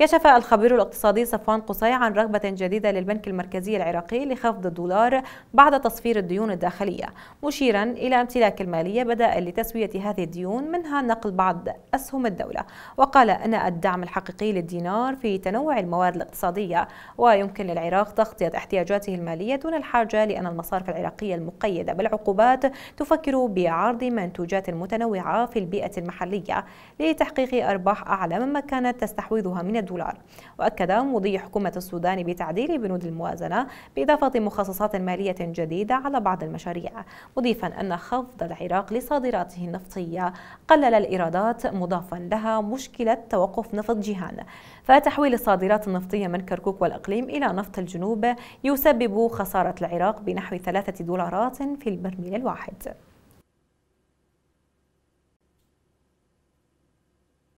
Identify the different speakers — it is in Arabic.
Speaker 1: كشف الخبير الاقتصادي صفوان قصي عن رغبة جديدة للبنك المركزي العراقي لخفض الدولار بعد تصفير الديون الداخلية مشيرا إلى امتلاك المالية بدائل لتسوية هذه الديون منها نقل بعض أسهم الدولة وقال أن الدعم الحقيقي للدينار في تنوع المواد الاقتصادية ويمكن للعراق تغطية احتياجاته المالية دون الحاجة لأن المصارف العراقية المقيدة بالعقوبات تفكر بعرض منتوجات متنوعة في البيئة المحلية لتحقيق أرباح أعلى مما كانت تستحوذها من الدولار دولار وأكد مضي حكومة السودان بتعديل بنود الموازنة بإضافة مخصصات مالية جديدة على بعض المشاريع مضيفا أن خفض العراق لصادراته النفطية قلل الإيرادات مضافا لها مشكلة توقف نفط جيهان فتحويل الصادرات النفطية من كركوك والإقليم إلى نفط الجنوب يسبب خسارة العراق بنحو ثلاثة دولارات في البرميل الواحد